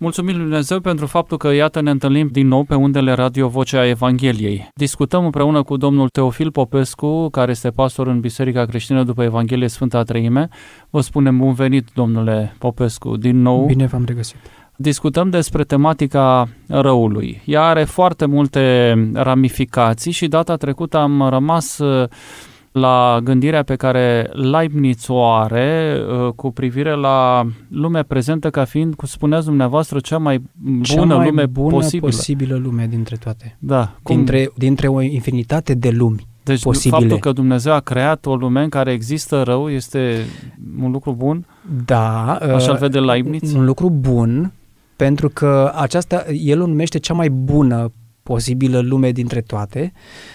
Mulțumim lui Dumnezeu pentru faptul că, iată, ne întâlnim din nou pe undele Radio Vocea Evangheliei. Discutăm împreună cu domnul Teofil Popescu, care este pastor în Biserica Creștină după Evanghelie Sfânta Treime. Vă spunem bun venit, domnule Popescu, din nou. Bine v-am regăsit. Discutăm despre tematica răului. Ea are foarte multe ramificații și data trecută am rămas la gândirea pe care Leibniz o are uh, cu privire la lumea prezentă ca fiind, cum spuneați dumneavoastră, cea mai bună cea mai lume bună posibilă. posibilă lume dintre toate. Da. Cum? Dintre, dintre o infinitate de lumi. Deci posibile. faptul că Dumnezeu a creat o lume în care există rău este un lucru bun? Da. Așa uh, vede Leibniz? Un lucru bun, pentru că aceasta, el o numește cea mai bună posibilă lume dintre toate,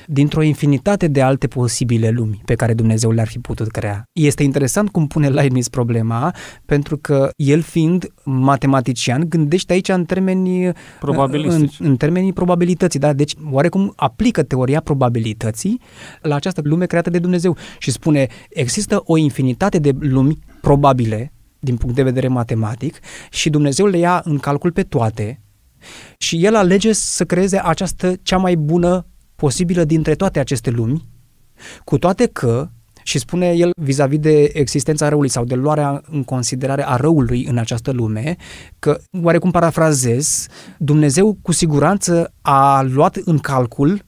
dintr-o infinitate de alte posibile lumi pe care Dumnezeu le-ar fi putut crea. Este interesant cum pune Leibniz problema, pentru că el fiind matematician, gândește aici în termeni în, în termenii probabilității, da? Deci oarecum aplică teoria probabilității la această lume creată de Dumnezeu și spune există o infinitate de lumi probabile din punct de vedere matematic și Dumnezeu le ia în calcul pe toate și el alege să creeze această cea mai bună posibilă dintre toate aceste lumi, cu toate că, și spune el vis-a-vis de existența răului sau de luarea în considerare a răului în această lume, că, oarecum parafrazez, Dumnezeu cu siguranță a luat în calcul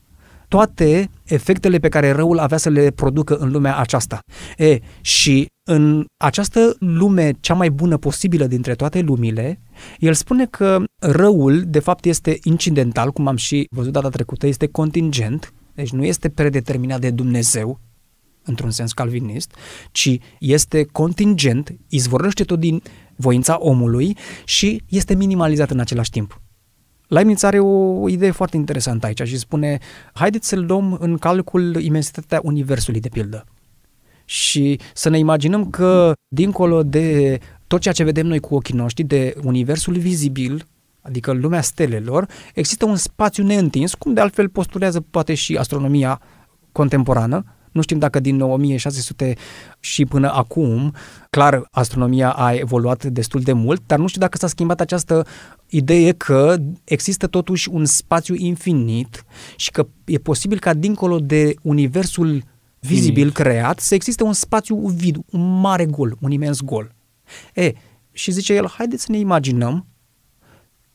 toate efectele pe care răul avea să le producă în lumea aceasta. E, și în această lume cea mai bună posibilă dintre toate lumile, el spune că răul, de fapt, este incidental, cum am și văzut data trecută, este contingent, deci nu este predeterminat de Dumnezeu, într-un sens calvinist, ci este contingent, izvorăște tot din voința omului și este minimalizat în același timp. Leibniz are o idee foarte interesantă aici și spune haideți să luăm în calcul imensitatea Universului, de pildă. Și să ne imaginăm că, dincolo de tot ceea ce vedem noi cu ochii noștri, de Universul vizibil, adică lumea stelelor, există un spațiu neîntins, cum de altfel postulează poate și astronomia contemporană, nu știm dacă din 1600 și până acum, clar, astronomia a evoluat destul de mult, dar nu știu dacă s-a schimbat această Ideea că există totuși un spațiu infinit și că e posibil ca dincolo de universul vizibil Finit. creat să existe un spațiu vid, un mare gol, un imens gol. E, și zice el, haideți să ne imaginăm,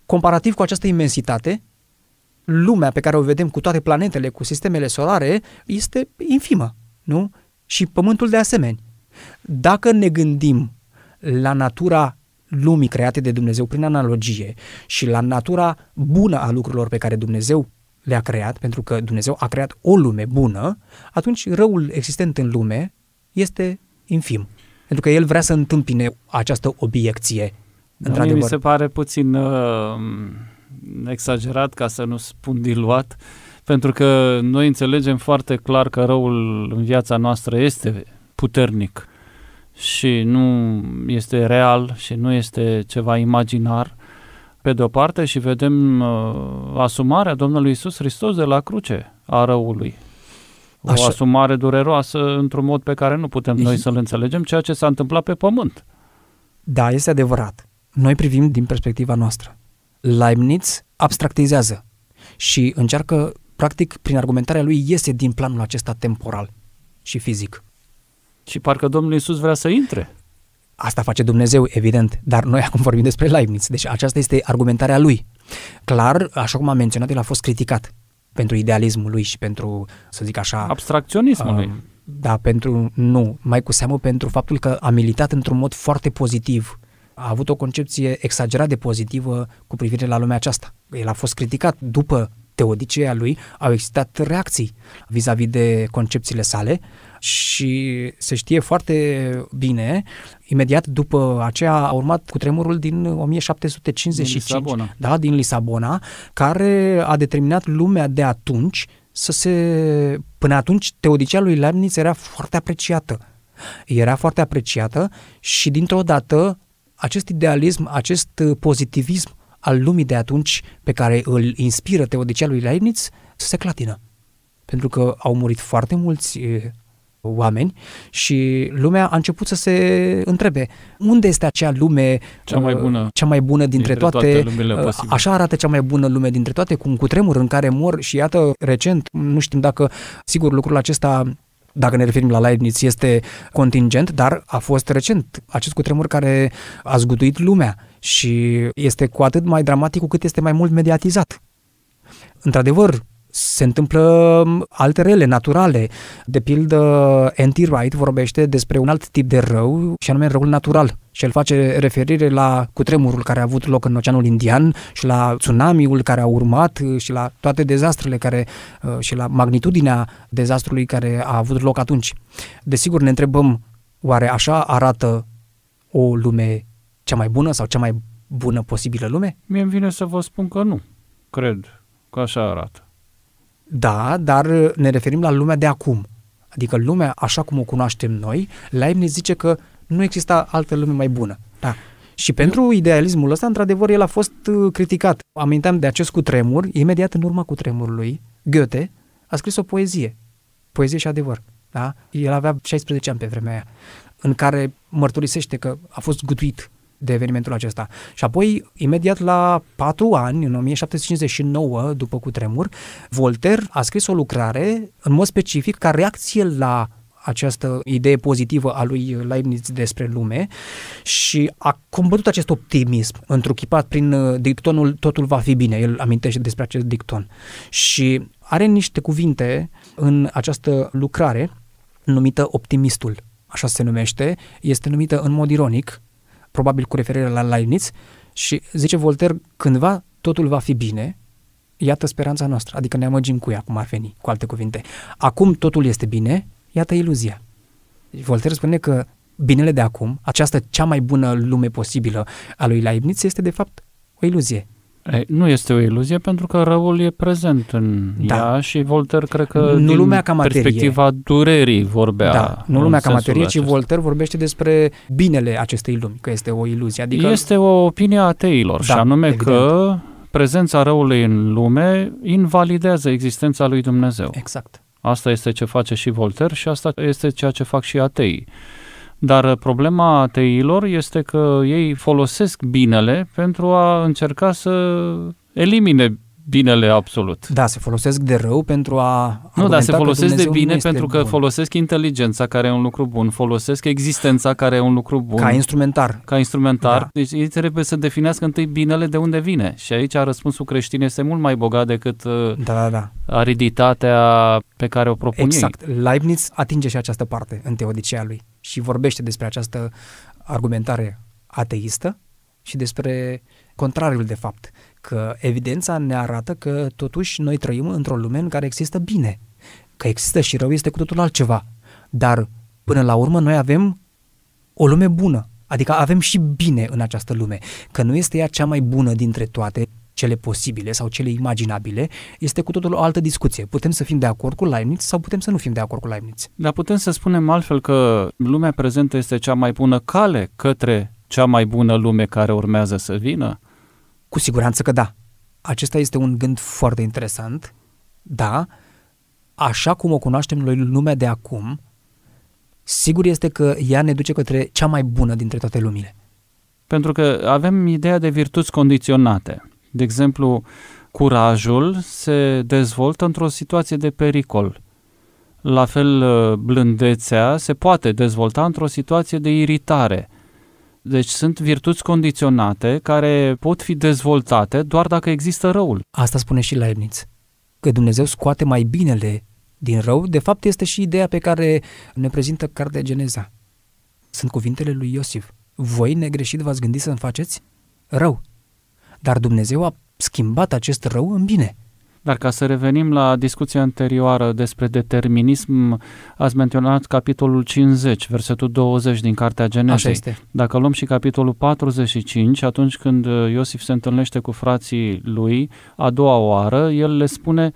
comparativ cu această imensitate, lumea pe care o vedem cu toate planetele, cu sistemele solare, este infimă, nu? Și Pământul de asemenea. Dacă ne gândim la natura lumii create de Dumnezeu prin analogie și la natura bună a lucrurilor pe care Dumnezeu le-a creat, pentru că Dumnezeu a creat o lume bună, atunci răul existent în lume este infim. Pentru că el vrea să întâmpine această obiecție. Da, într-adevăr. Mi se pare puțin uh, exagerat, ca să nu spun diluat, pentru că noi înțelegem foarte clar că răul în viața noastră este puternic și nu este real și nu este ceva imaginar, pe de-o parte, și vedem uh, asumarea Domnului Isus Hristos de la cruce a răului. O Așa. asumare dureroasă într-un mod pe care nu putem noi să-l înțelegem, ceea ce s-a întâmplat pe pământ. Da, este adevărat. Noi privim din perspectiva noastră. Leibniz abstractizează și încearcă, practic, prin argumentarea lui, iese din planul acesta temporal și fizic. Și parcă Domnul Iisus vrea să intre. Asta face Dumnezeu, evident, dar noi acum vorbim despre Leibniz, deci aceasta este argumentarea lui. Clar, așa cum am menționat, el a fost criticat pentru idealismul lui și pentru, să zic așa... Abstracționismul lui. Uh, da, pentru... Nu, mai cu seamă pentru faptul că a militat într-un mod foarte pozitiv a avut o concepție exagerat de pozitivă cu privire la lumea aceasta. El a fost criticat după teodiceea lui au existat reacții vis-a-vis de concepțiile sale și se știe foarte bine, imediat după aceea a urmat cu tremurul din 1755, din Lisabona. da, din Lisabona, care a determinat lumea de atunci să se... Până atunci, teodicea lui Leibniz era foarte apreciată. Era foarte apreciată și, dintr-o dată, acest idealism, acest pozitivism al lumii de atunci pe care îl inspiră teodicea lui Leibniz să se clatină. Pentru că au murit foarte mulți oameni și lumea a început să se întrebe unde este acea lume cea mai uh, bună, cea mai bună dintre, dintre toate, toate uh, așa arată cea mai bună lume dintre toate, cu un cutremur în care mor și iată recent, nu știm dacă sigur lucrul acesta dacă ne referim la Leibniz, este contingent, dar a fost recent acest cutremur care a zguduit lumea și este cu atât mai dramatic cu cât este mai mult mediatizat. Într-adevăr, se întâmplă alte rele naturale. De pildă, Anti-Wright vorbește despre un alt tip de rău, și anume răul natural. Și el face referire la cutremurul care a avut loc în Oceanul Indian și la tsunamiul care a urmat și la toate dezastrele care uh, și la magnitudinea dezastrului care a avut loc atunci. Desigur, ne întrebăm, oare așa arată o lume cea mai bună sau cea mai bună posibilă lume? Mie îmi vine să vă spun că nu. Cred că așa arată. Da, dar uh, ne referim la lumea de acum. Adică lumea așa cum o cunoaștem noi, Leibniz zice că nu exista altă lume mai bună. Da. Și pentru idealismul ăsta, într-adevăr, el a fost uh, criticat. Aminteam de acest cutremur, imediat în urma cutremurului, Goethe a scris o poezie, poezie și adevăr. Da? El avea 16 ani pe vremea aia, în care mărturisește că a fost gutuit de evenimentul acesta. Și apoi, imediat la patru ani, în 1759, după cutremur, Voltaire a scris o lucrare, în mod specific, ca reacție la această idee pozitivă a lui Leibniz despre lume și a combătut acest optimism întruchipat prin uh, dictonul totul va fi bine, el amintește despre acest dicton. Și are niște cuvinte în această lucrare numită Optimistul, așa se numește, este numită în mod ironic probabil cu referire la Leibniz, și zice Voltaire, cândva totul va fi bine, iată speranța noastră, adică ne amăgim cu ea, cum ar veni, cu alte cuvinte. Acum totul este bine, iată iluzia. Voltaire spune că binele de acum, această cea mai bună lume posibilă a lui Leibniz, este de fapt o iluzie. Ei, nu este o iluzie pentru că răul e prezent în da. ea și Voltaire cred că nu din lumea ca materie. perspectiva durerii vorbea. Da, nu lumea ca materie, acesta. ci Voltaire vorbește despre binele acestei lumi, că este o iluzie. Adică... Este o opinie a ateilor da, și anume evident. că prezența răului în lume invalidează existența lui Dumnezeu. Exact. Asta este ce face și Voltaire și asta este ceea ce fac și ateii. Dar problema ateilor este că ei folosesc binele pentru a încerca să elimine binele absolut. Da, se folosesc de rău pentru a. Nu, dar se folosesc de bine pentru că bun. folosesc inteligența care e un lucru bun, folosesc existența care e un lucru bun. Ca instrumentar. Ca instrumentar. Da. Deci ei trebuie să definească întâi binele de unde vine. Și aici răspunsul creștin este mult mai bogat decât uh, da, da, da. ariditatea pe care o propun exact. ei. Leibniz atinge și această parte în teodicea lui și vorbește despre această argumentare ateistă și despre contrariul de fapt, că evidența ne arată că totuși noi trăim într-o lume în care există bine, că există și rău este cu totul altceva, dar până la urmă noi avem o lume bună, adică avem și bine în această lume, că nu este ea cea mai bună dintre toate, cele posibile sau cele imaginabile, este cu totul o altă discuție. Putem să fim de acord cu Leibniz sau putem să nu fim de acord cu Leibniz. Dar putem să spunem altfel că lumea prezentă este cea mai bună cale către cea mai bună lume care urmează să vină? Cu siguranță că da. Acesta este un gând foarte interesant. Da, așa cum o cunoaștem noi lumea de acum, sigur este că ea ne duce către cea mai bună dintre toate lumile. Pentru că avem ideea de virtuți condiționate. De exemplu, curajul se dezvoltă într-o situație de pericol. La fel, uh, blândețea se poate dezvolta într-o situație de iritare. Deci sunt virtuți condiționate care pot fi dezvoltate doar dacă există răul. Asta spune și Leibniz, că Dumnezeu scoate mai binele din rău, de fapt este și ideea pe care ne prezintă cartea Geneza. Sunt cuvintele lui Iosif. Voi negreșit v-ați gândit să-mi faceți rău. Dar Dumnezeu a schimbat acest rău în bine. Dar ca să revenim la discuția anterioară despre determinism, ați menționat capitolul 50, versetul 20 din Cartea Genezei. Așa este. Dacă luăm și capitolul 45, atunci când uh, Iosif se întâlnește cu frații lui a doua oară, el le spune,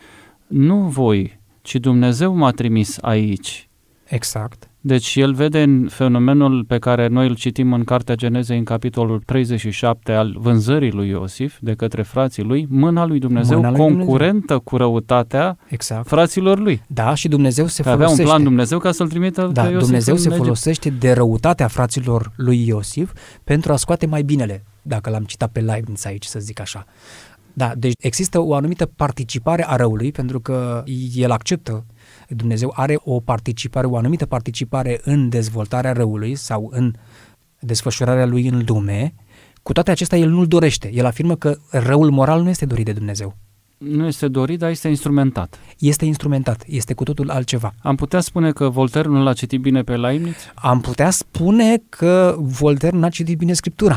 nu voi, ci Dumnezeu m-a trimis aici. Exact. Deci el vede în fenomenul pe care noi îl citim în Cartea Genezei, în capitolul 37 al vânzării lui Iosif de către frații lui, mâna lui Dumnezeu mâna lui concurentă Dumnezeu. cu răutatea exact. fraților lui. Da, și Dumnezeu se că folosește. avea un plan Dumnezeu ca să-l trimită da, pe Iosif Dumnezeu se folosește de răutatea fraților lui Iosif pentru a scoate mai binele, dacă l-am citat pe Leibniz aici, să zic așa. Da, deci există o anumită participare a răului pentru că el acceptă Dumnezeu are o participare, o anumită participare în dezvoltarea răului sau în desfășurarea lui în lume, cu toate acestea el nu-l dorește. El afirmă că răul moral nu este dorit de Dumnezeu. Nu este dorit, dar este instrumentat. Este instrumentat, este cu totul altceva. Am putea spune că Voltaire nu l-a citit bine pe Leibniz? Am putea spune că Voltaire n-a citit bine Scriptura.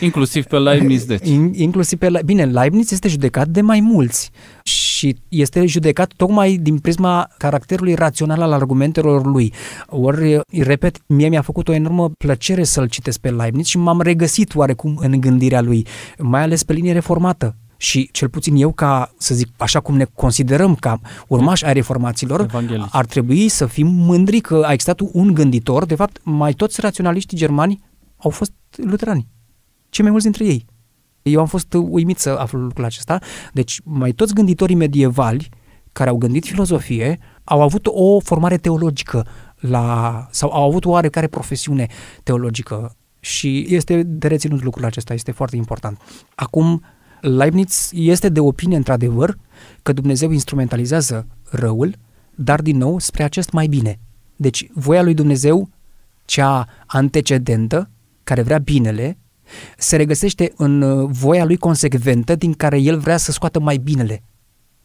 Inclusiv pe Leibniz, deci. In, inclusiv pe Bine, Leibniz este judecat de mai mulți și este judecat tocmai din prisma caracterului rațional al argumentelor lui. Ori, repet, mie mi-a făcut o enormă plăcere să-l citesc pe Leibniz și m-am regăsit oarecum în gândirea lui, mai ales pe linie reformată și cel puțin eu ca, să zic, așa cum ne considerăm ca urmași ai reformaților, Evangelici. ar trebui să fim mândri că a existat un gânditor, de fapt mai toți raționaliștii germani au fost luterani cei mai mulți dintre ei. Eu am fost uimit să aflu lucrul acesta. Deci, mai toți gânditorii medievali care au gândit filozofie au avut o formare teologică la, sau au avut o oarecare profesiune teologică și este de reținut lucrul acesta, este foarte important. Acum, Leibniz este de opinie, într-adevăr, că Dumnezeu instrumentalizează răul, dar din nou spre acest mai bine. Deci, voia lui Dumnezeu, cea antecedentă, care vrea binele, se regăsește în uh, voia lui consecventă din care el vrea să scoată mai binele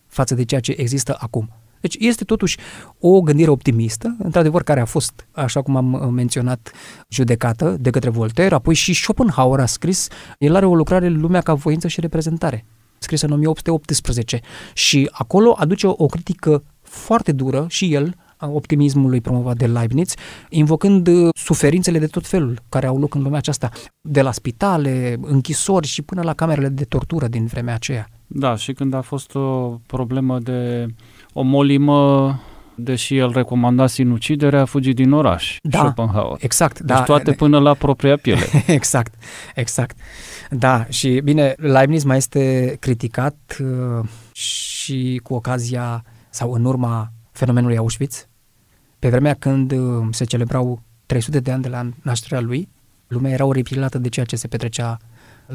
față de ceea ce există acum. Deci este totuși o gândire optimistă, într-adevăr care a fost, așa cum am uh, menționat, judecată de către Voltaire, apoi și Schopenhauer a scris, el are o lucrare Lumea ca voință și reprezentare, scrisă în 1818 și acolo aduce o critică foarte dură și el optimismului promovat de Leibniz, invocând uh, suferințele de tot felul care au loc în lumea aceasta, de la spitale, închisori și până la camerele de tortură din vremea aceea. Da, și când a fost o problemă de o molimă deși el recomanda sinuciderea, a fugit din oraș, da, Schopenhauer. Exact, deci da. toate până la propria piele. exact, exact. Da, și bine, Leibniz mai este criticat uh, și cu ocazia sau în urma fenomenului Auschwitz, pe vremea când uh, se celebrau 300 de ani de la nașterea lui, lumea era oripilată de ceea ce se petrecea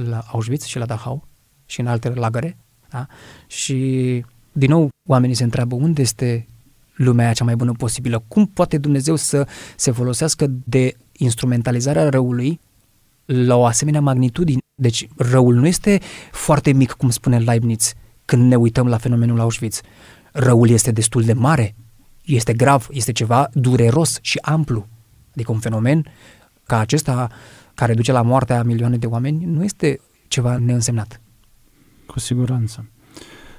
la Auschwitz și la Dachau și în alte lagăre. Da? Și, din nou, oamenii se întreabă unde este lumea aia cea mai bună posibilă. Cum poate Dumnezeu să se folosească de instrumentalizarea răului la o asemenea magnitudine? Deci răul nu este foarte mic, cum spune Leibniz, când ne uităm la fenomenul Auschwitz. Răul este destul de mare, este grav, este ceva dureros și amplu. Adică un fenomen ca acesta care duce la moartea a milioane de oameni nu este ceva neînsemnat. Cu siguranță.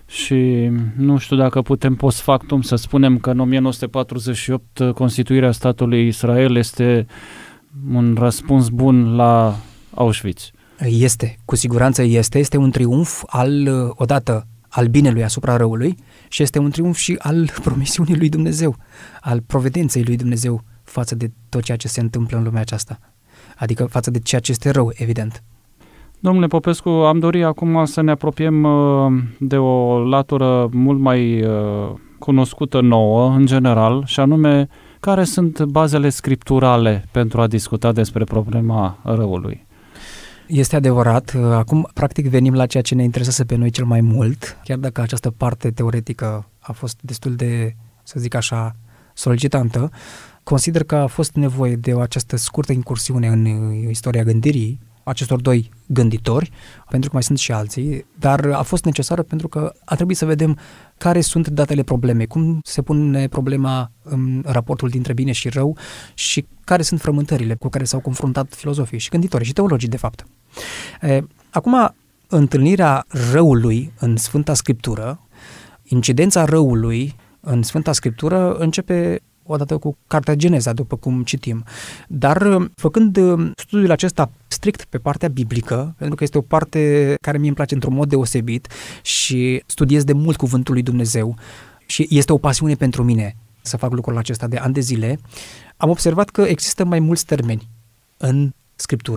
Și nu știu dacă putem post factum să spunem că în 1948 uh, Constituirea statului Israel este un răspuns bun la Auschwitz. Este, cu siguranță este. Este un triumf al, uh, odată, al binelui asupra răului și este un triumf și al promisiunii lui Dumnezeu, al providenței lui Dumnezeu față de tot ceea ce se întâmplă în lumea aceasta, adică față de ceea ce este rău, evident. Domnule Popescu, am dorit acum să ne apropiem uh, de o latură mult mai uh, cunoscută nouă, în general, și anume care sunt bazele scripturale pentru a discuta despre problema răului. Este adevărat. Uh, acum, practic, venim la ceea ce ne interesează pe noi cel mai mult, chiar dacă această parte teoretică a fost destul de, să zic așa, solicitantă. Consider că a fost nevoie de o această scurtă incursiune în uh, istoria gândirii acestor doi gânditori, pentru că mai sunt și alții, dar a fost necesară pentru că a trebuit să vedem care sunt datele problemei, cum se pune problema în raportul dintre bine și rău și care sunt frământările cu care s-au confruntat filozofii și gânditorii și teologii, de fapt. Acum, întâlnirea răului în Sfânta Scriptură, incidența răului în Sfânta Scriptură începe odată cu Cartea Geneza, după cum citim. Dar făcând studiul acesta strict pe partea biblică, pentru că este o parte care mie îmi place într-un mod deosebit și studiez de mult cuvântul lui Dumnezeu și este o pasiune pentru mine să fac lucrul acesta de ani de zile, am observat că există mai mulți termeni în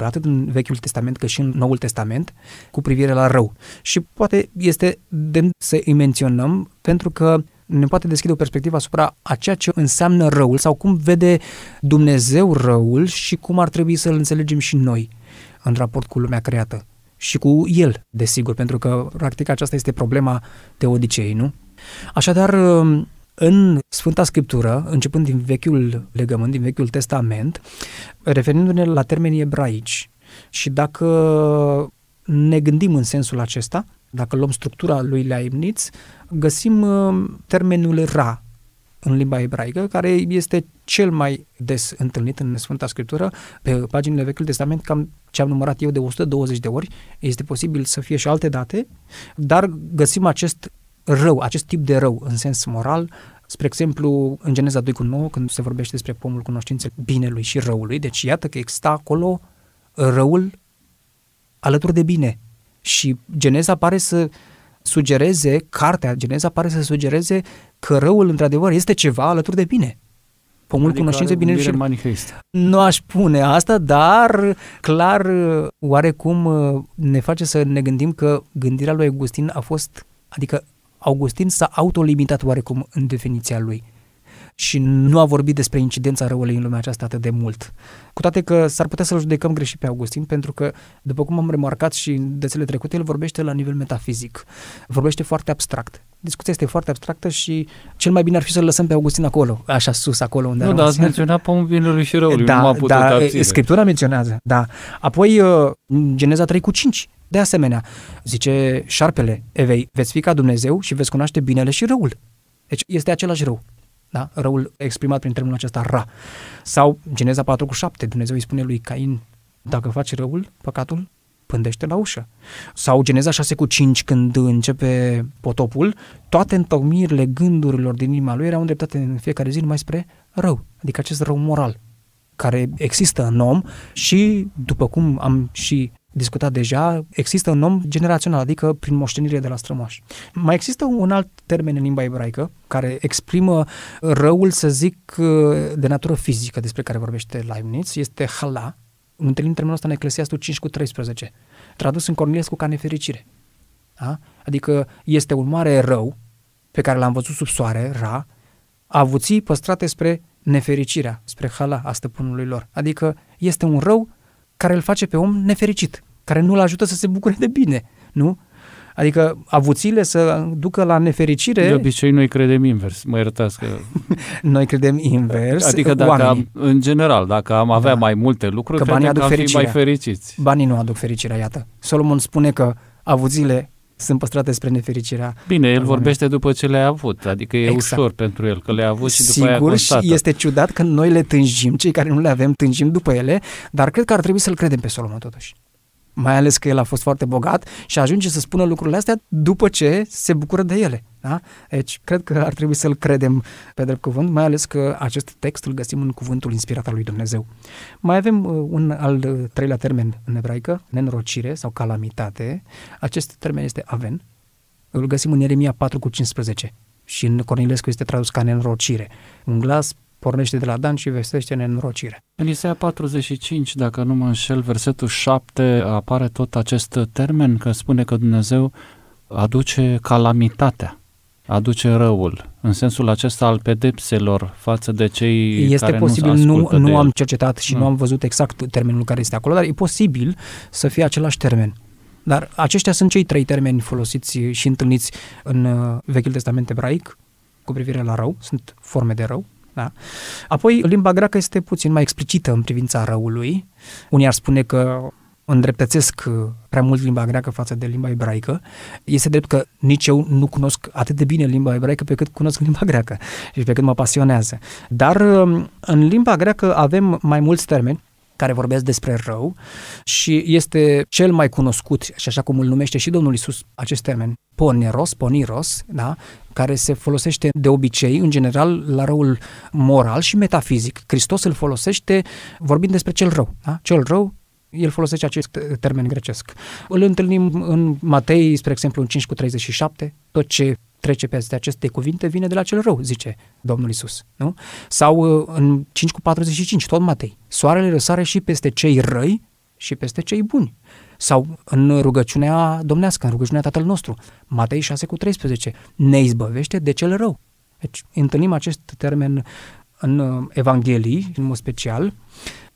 atât din Vechiul Testament, cât și în Noul Testament, cu privire la rău. Și poate este demn să îi menționăm, pentru că ne poate deschide o perspectivă asupra a ceea ce înseamnă răul sau cum vede Dumnezeu răul și cum ar trebui să-l înțelegem și noi în raport cu lumea creată și cu el, desigur, pentru că practic aceasta este problema teodicei, nu? Așadar, în Sfânta Scriptură, începând din Vechiul Legământ, din Vechiul Testament, referindu-ne la termenii ebraici, și dacă ne gândim în sensul acesta, dacă luăm structura lui Leibniz, găsim uh, termenul ra în limba ebraică, care este cel mai des întâlnit în Sfânta Scriptură, pe paginile Vechiului Testament, cam ce am numărat eu de 120 de ori, este posibil să fie și alte date, dar găsim acest rău, acest tip de rău în sens moral, spre exemplu, în Geneza 2 cu 9, când se vorbește despre pomul cunoștinței binelui și răului, deci iată că exista acolo răul alături de bine. Și Geneza pare să sugereze, cartea Geneza pare să sugereze că răul într-adevăr este ceva alături de bine. Pomul adică cunoștinței bine și manifest. Nu aș pune asta, dar clar oarecum ne face să ne gândim că gândirea lui Augustin a fost, adică Augustin s-a autolimitat oarecum în definiția lui și nu a vorbit despre incidența răului în lumea aceasta atât de mult. Cu toate că s-ar putea să-l judecăm greșit pe Augustin, pentru că, după cum am remarcat și în dețele trecute, el vorbește la nivel metafizic. Vorbește foarte abstract discuția este foarte abstractă și cel mai bine ar fi să-l lăsăm pe Augustin acolo, așa sus, acolo unde Nu, dar ați menționat pomul binelui și răului, da, nu m-a putut da, abține. Scriptura menționează, da. Apoi, uh, Geneza 3 cu 5, de asemenea, zice șarpele Evei, veți fi ca Dumnezeu și veți cunoaște binele și răul. Deci este același rău. Da? Răul exprimat prin termenul acesta ra. Sau Geneza 4 cu 7, Dumnezeu îi spune lui Cain, dacă faci răul, păcatul, pândește la ușă. Sau Geneza 6 cu 5, când începe potopul, toate întocmirile gândurilor din inima lui erau îndreptate în fiecare zi numai spre rău, adică acest rău moral care există în om și, după cum am și discutat deja, există un om generațional, adică prin moștenire de la strămoși. Mai există un alt termen în limba ebraică care exprimă răul, să zic, de natură fizică despre care vorbește Leibniz, este hala, întâlnim termenul ăsta în Eclesiastul 5 cu 13, tradus în Cornilescu ca nefericire. Da? Adică este un mare rău pe care l-am văzut sub soare, ra, avuții păstrate spre nefericirea, spre hala a stăpânului lor. Adică este un rău care îl face pe om nefericit, care nu-l ajută să se bucure de bine, nu? Adică avuțiile să ducă la nefericire. De obicei noi credem invers, mă iertați că... noi credem invers. Adică dacă oamenii. am, în general, dacă am avea da. mai multe lucruri, că banii aduc că am mai fericiți. Banii nu aduc fericirea, iată. Solomon spune că avuțiile sunt păstrate spre nefericirea. Bine, el vorbește după ce le-a avut, adică e exact. ușor pentru el că le-a avut și după Sigur, aia Sigur și este ciudat că noi le tânjim cei care nu le avem tânjim după ele, dar cred că ar trebui să-l credem pe Solomon totuși mai ales că el a fost foarte bogat și ajunge să spună lucrurile astea după ce se bucură de ele. Da? Deci, cred că ar trebui să-l credem pe drept cuvânt, mai ales că acest text îl găsim în cuvântul inspirat al lui Dumnezeu. Mai avem uh, un al uh, treilea termen în ebraică, nenorocire sau calamitate. Acest termen este aven. Îl găsim în Ieremia 4 cu 15 și în Cornilescu este tradus ca nenorocire. Un glas pornește de la Dan și vestește nenorocire. În Isaia 45, dacă nu mă înșel, versetul 7 apare tot acest termen că spune că Dumnezeu aduce calamitatea, aduce răul, în sensul acesta al pedepselor față de cei este care posibil, nu nu, nu am cercetat și nu. nu mm. am văzut exact termenul care este acolo, dar e posibil să fie același termen. Dar aceștia sunt cei trei termeni folosiți și întâlniți în uh, Vechiul Testament ebraic cu privire la rău, sunt forme de rău, da? Apoi, limba greacă este puțin mai explicită în privința răului. Unii ar spune că îndreptățesc prea mult limba greacă față de limba ebraică. Este drept că nici eu nu cunosc atât de bine limba ebraică pe cât cunosc limba greacă și pe cât mă pasionează. Dar în limba greacă avem mai mulți termeni care vorbesc despre rău și este cel mai cunoscut, și așa cum îl numește și Domnul Isus acest termen, poneros, poniros, da? care se folosește de obicei, în general, la răul moral și metafizic. Hristos îl folosește vorbind despre cel rău. Da? Cel rău el folosește acest termen grecesc. Îl întâlnim în Matei, spre exemplu, în 5 cu 37, tot ce trece peste aceste cuvinte vine de la cel rău, zice Domnul Isus. Nu? Sau uh, în 5 cu 45, tot Matei, soarele răsare și peste cei răi și peste cei buni. Sau în rugăciunea domnească, în rugăciunea Tatăl nostru, Matei 6 cu 13, ne izbăvește de cel rău. Deci întâlnim acest termen în uh, Evanghelii, în mod special,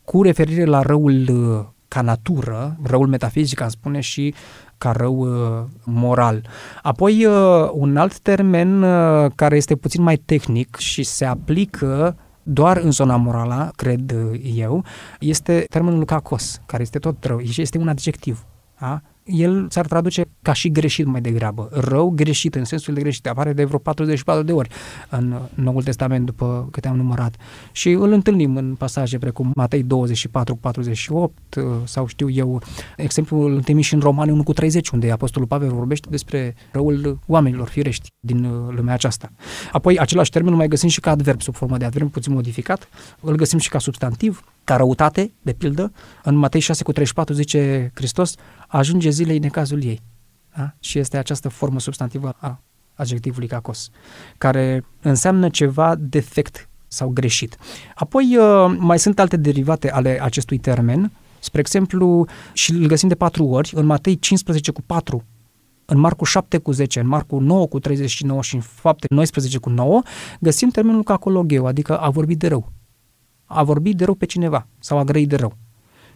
cu referire la răul uh, ca natură, răul metafizic, am spune, și ca rău uh, moral. Apoi, uh, un alt termen uh, care este puțin mai tehnic și se aplică doar în zona morală, cred eu, este termenul cacos, care este tot rău și este un adjectiv. Da? el s-ar traduce ca și greșit mai degrabă. Rău, greșit, în sensul de greșit. Apare de vreo 44 de ori în Noul Testament, după câte am numărat. Și îl întâlnim în pasaje precum Matei 24 48 uh, sau știu eu, exemplu îl întâlnim și în Romani 1 cu 30, unde Apostolul Pavel vorbește despre răul oamenilor firești din uh, lumea aceasta. Apoi, același termen îl mai găsim și ca adverb, sub formă de adverb puțin modificat, îl găsim și ca substantiv, ca răutate, de pildă, în Matei 6 cu 34 zice Hristos, ajunge zilei necazul ei. Da? Și este această formă substantivă a adjectivului cacos, care înseamnă ceva defect sau greșit. Apoi uh, mai sunt alte derivate ale acestui termen, spre exemplu, și îl găsim de patru ori, în Matei 15 cu 4, în Marcu 7 cu 10, în Marcu 9 cu 39 și în fapte 19 cu 9, găsim termenul cacologeu, adică a vorbi de rău a vorbi de rău pe cineva sau a grăit de rău.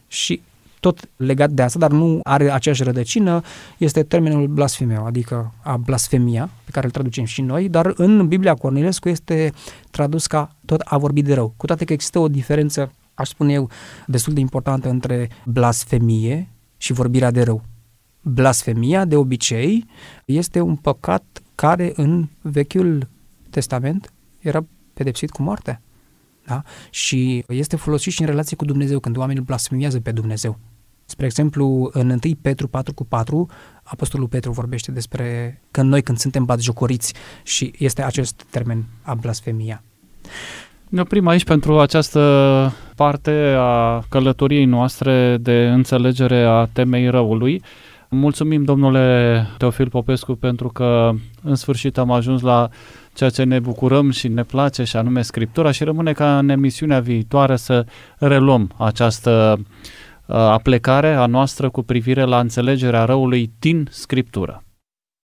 Și tot legat de asta, dar nu are aceeași rădăcină, este termenul blasfemeu, adică a blasfemia, pe care îl traducem și noi, dar în Biblia Cornilescu este tradus ca tot a vorbi de rău, cu toate că există o diferență, aș spune eu, destul de importantă între blasfemie și vorbirea de rău. Blasfemia, de obicei, este un păcat care în Vechiul Testament era pedepsit cu moartea. Da? Și este folosit și în relație cu Dumnezeu, când oamenii blasfemiază pe Dumnezeu. Spre exemplu, în 1 Petru 4 cu 4, Apostolul Petru vorbește despre că noi când suntem batjocoriți și este acest termen, a blasfemia. Ne oprim aici pentru această parte a călătoriei noastre de înțelegere a temei răului. Mulțumim, domnule Teofil Popescu, pentru că în sfârșit am ajuns la ceea ce ne bucurăm și ne place și anume Scriptura și rămâne ca în emisiunea viitoare să reluăm această uh, aplecare a noastră cu privire la înțelegerea răului din Scriptură.